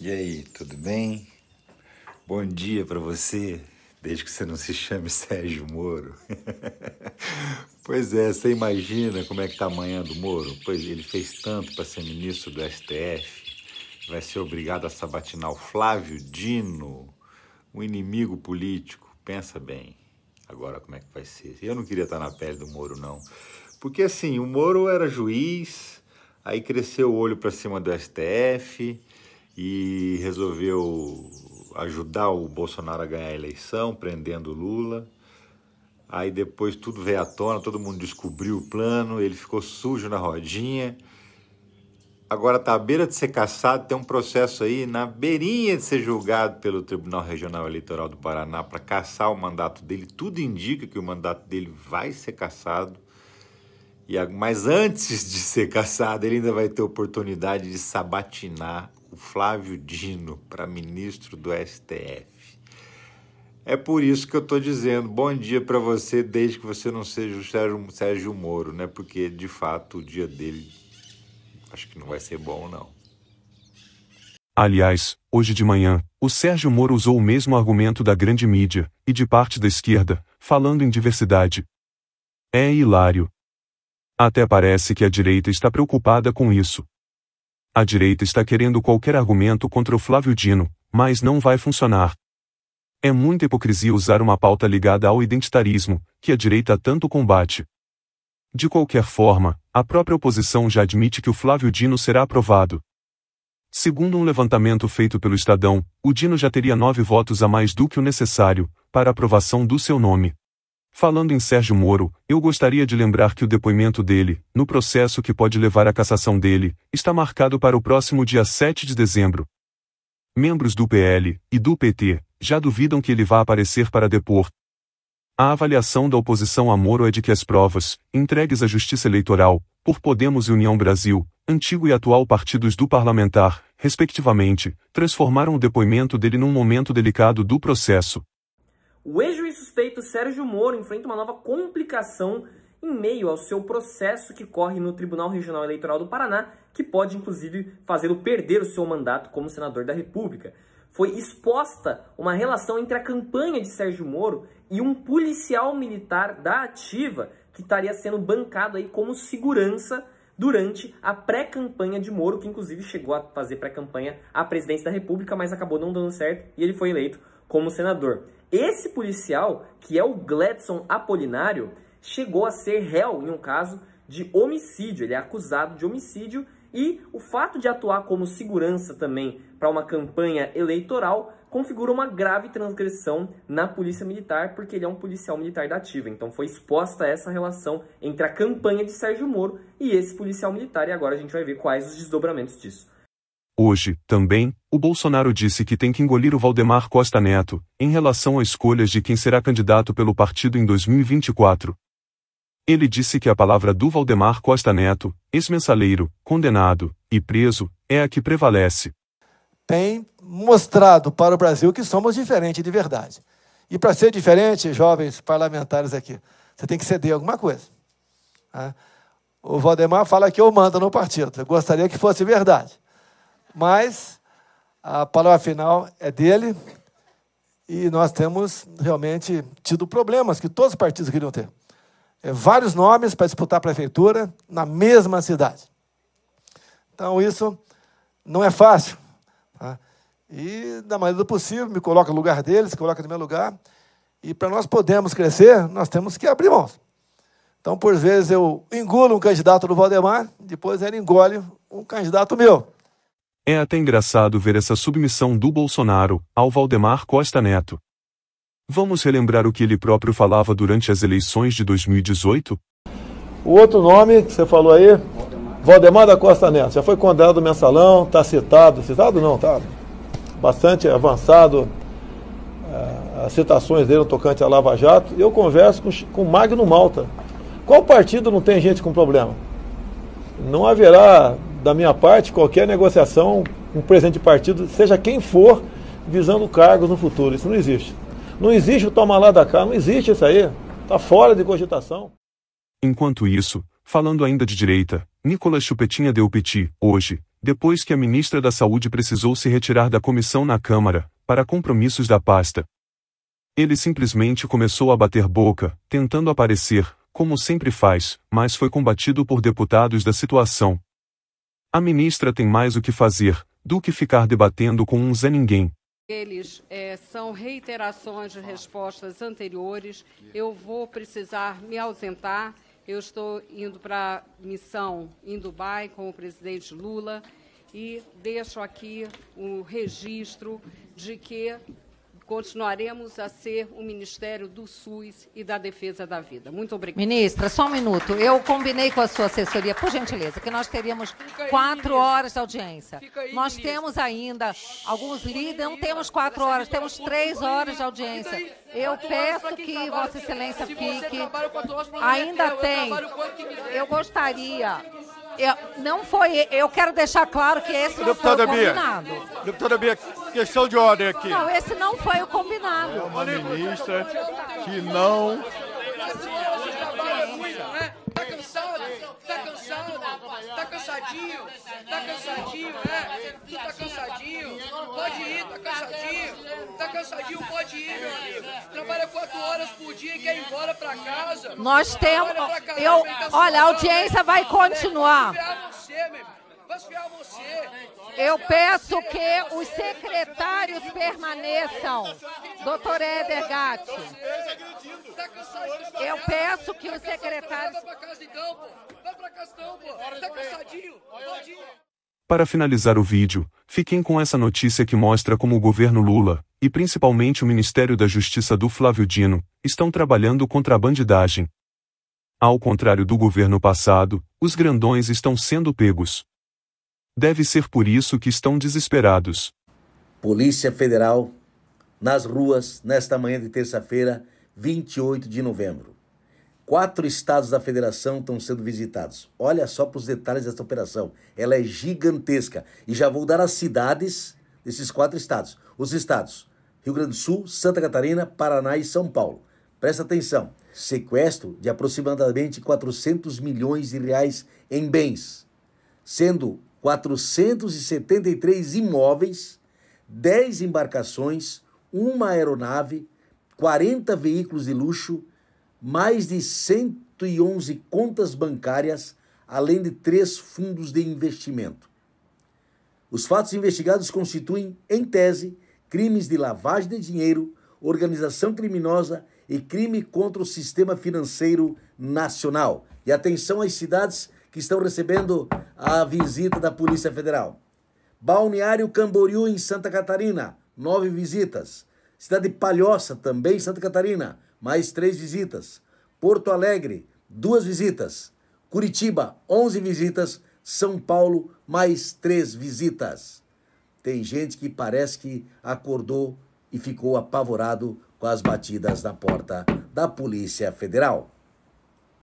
E aí, tudo bem? Bom dia para você, desde que você não se chame Sérgio Moro. pois é, você imagina como é que tá amanhã do Moro? Pois ele fez tanto para ser ministro do STF, vai ser obrigado a sabatinar o Flávio Dino, um inimigo político. Pensa bem, agora como é que vai ser? Eu não queria estar na pele do Moro, não. Porque assim, o Moro era juiz, aí cresceu o olho para cima do STF, e resolveu ajudar o Bolsonaro a ganhar a eleição, prendendo Lula. Aí depois tudo veio à tona, todo mundo descobriu o plano, ele ficou sujo na rodinha. Agora está à beira de ser caçado, tem um processo aí na beirinha de ser julgado pelo Tribunal Regional Eleitoral do Paraná para caçar o mandato dele. Tudo indica que o mandato dele vai ser caçado. E, mas antes de ser caçado, ele ainda vai ter oportunidade de sabatinar o Flávio Dino para ministro do STF. É por isso que eu estou dizendo bom dia para você, desde que você não seja o Sérgio, Sérgio Moro, né? Porque de fato o dia dele acho que não vai ser bom, não. Aliás, hoje de manhã, o Sérgio Moro usou o mesmo argumento da grande mídia, e de parte da esquerda, falando em diversidade. É hilário. Até parece que a direita está preocupada com isso. A direita está querendo qualquer argumento contra o Flávio Dino, mas não vai funcionar. É muita hipocrisia usar uma pauta ligada ao identitarismo, que a direita tanto combate. De qualquer forma, a própria oposição já admite que o Flávio Dino será aprovado. Segundo um levantamento feito pelo Estadão, o Dino já teria nove votos a mais do que o necessário para aprovação do seu nome. Falando em Sérgio Moro, eu gostaria de lembrar que o depoimento dele, no processo que pode levar à cassação dele, está marcado para o próximo dia 7 de dezembro. Membros do PL e do PT já duvidam que ele vá aparecer para depor. A avaliação da oposição a Moro é de que as provas, entregues à Justiça Eleitoral, por Podemos e União Brasil, antigo e atual partidos do parlamentar, respectivamente, transformaram o depoimento dele num momento delicado do processo. O ex-juiz suspeito Sérgio Moro enfrenta uma nova complicação em meio ao seu processo que corre no Tribunal Regional Eleitoral do Paraná, que pode inclusive fazê-lo perder o seu mandato como senador da República. Foi exposta uma relação entre a campanha de Sérgio Moro e um policial militar da Ativa que estaria sendo bancado aí como segurança durante a pré-campanha de Moro, que inclusive chegou a fazer pré-campanha à presidência da República, mas acabou não dando certo e ele foi eleito como senador. Esse policial, que é o Gladson Apolinário, chegou a ser réu em um caso de homicídio. Ele é acusado de homicídio e o fato de atuar como segurança também para uma campanha eleitoral configura uma grave transgressão na polícia militar, porque ele é um policial militar da ativa. Então foi exposta essa relação entre a campanha de Sérgio Moro e esse policial militar, e agora a gente vai ver quais os desdobramentos disso. Hoje, também, o Bolsonaro disse que tem que engolir o Valdemar Costa Neto, em relação a escolhas de quem será candidato pelo partido em 2024. Ele disse que a palavra do Valdemar Costa Neto, ex-mensaleiro, condenado e preso, é a que prevalece. Tem mostrado para o Brasil que somos diferentes de verdade. E para ser diferente, jovens parlamentares aqui, você tem que ceder alguma coisa. Né? O Valdemar fala que eu mando no partido. Eu gostaria que fosse verdade. Mas a palavra final é dele e nós temos realmente tido problemas que todos os partidos queriam ter. É, vários nomes para disputar a prefeitura na mesma cidade. Então, isso não é fácil. Tá? E, da maneira do possível, me coloca no lugar deles, coloca no meu lugar. E para nós podermos crescer, nós temos que abrir mãos. Então, por vezes, eu engulo um candidato do Valdemar, depois ele engole um candidato meu. É até engraçado ver essa submissão do Bolsonaro ao Valdemar Costa Neto. Vamos relembrar o que ele próprio falava durante as eleições de 2018? O outro nome que você falou aí, Valdemar, Valdemar da Costa Neto, já foi condenado mensalão, está citado, citado não, tá bastante avançado eh, as citações dele no tocante a Lava Jato. Eu converso com, com Magno Malta. Qual partido não tem gente com problema? Não haverá da minha parte, qualquer negociação, um presente de partido, seja quem for, visando cargos no futuro. Isso não existe. Não existe o toma lá da cá, não existe isso aí. Está fora de cogitação. Enquanto isso, falando ainda de direita, Nicolas Chupetinha deu piti, hoje, depois que a ministra da Saúde precisou se retirar da comissão na Câmara, para compromissos da pasta. Ele simplesmente começou a bater boca, tentando aparecer, como sempre faz, mas foi combatido por deputados da situação, a ministra tem mais o que fazer do que ficar debatendo com um Zé Ninguém. Eles é, são reiterações de respostas anteriores. Eu vou precisar me ausentar. Eu estou indo para missão em Dubai com o presidente Lula e deixo aqui o registro de que continuaremos a ser o Ministério do SUS e da Defesa da Vida. Muito obrigada. Ministra, só um minuto. Eu combinei com a sua assessoria, por gentileza, que nós teríamos aí, quatro ministra. horas de audiência. Aí, nós ministra. temos ainda alguns líderes, não temos quatro horas, é temos três horas de audiência. Eu peço que Vossa Excelência fique. Ainda tem. Eu gostaria eu, não foi. Eu quero deixar claro que esse não foi o Bia, combinado. Deputada Bia, questão de ordem aqui. Não, esse não foi o combinado. É uma ministra que não. Tá cansado? Tá cansado? Tá cansadinho? Tá cansadinho, né? Tu tá cansadinho? Pode ir, tá cansadinho pode ir, meu amigo. Trabalha quatro horas por dia e quer ir embora pra casa. Nós temos. Casa, eu, olha, a audiência vai continuar. Eu peço que os secretários permaneçam. Doutor Éder Gatti. Eu peço que os secretários. Então, então, tá Para finalizar o vídeo, Fiquem com essa notícia que mostra como o governo Lula, e principalmente o Ministério da Justiça do Flávio Dino, estão trabalhando contra a bandidagem. Ao contrário do governo passado, os grandões estão sendo pegos. Deve ser por isso que estão desesperados. Polícia Federal nas ruas nesta manhã de terça-feira, 28 de novembro. Quatro estados da federação estão sendo visitados. Olha só para os detalhes dessa operação. Ela é gigantesca. E já vou dar as cidades desses quatro estados. Os estados: Rio Grande do Sul, Santa Catarina, Paraná e São Paulo. Presta atenção. Sequestro de aproximadamente 400 milhões de reais em bens, sendo 473 imóveis, 10 embarcações, uma aeronave, 40 veículos de luxo mais de 111 contas bancárias, além de três fundos de investimento. Os fatos investigados constituem, em tese, crimes de lavagem de dinheiro, organização criminosa e crime contra o sistema financeiro nacional. E atenção às cidades que estão recebendo a visita da Polícia Federal. Balneário Camboriú, em Santa Catarina, nove visitas. Cidade de Palhoça, também em Santa Catarina, mais três visitas. Porto Alegre, duas visitas. Curitiba, 11 visitas. São Paulo, mais três visitas. Tem gente que parece que acordou e ficou apavorado com as batidas na porta da Polícia Federal.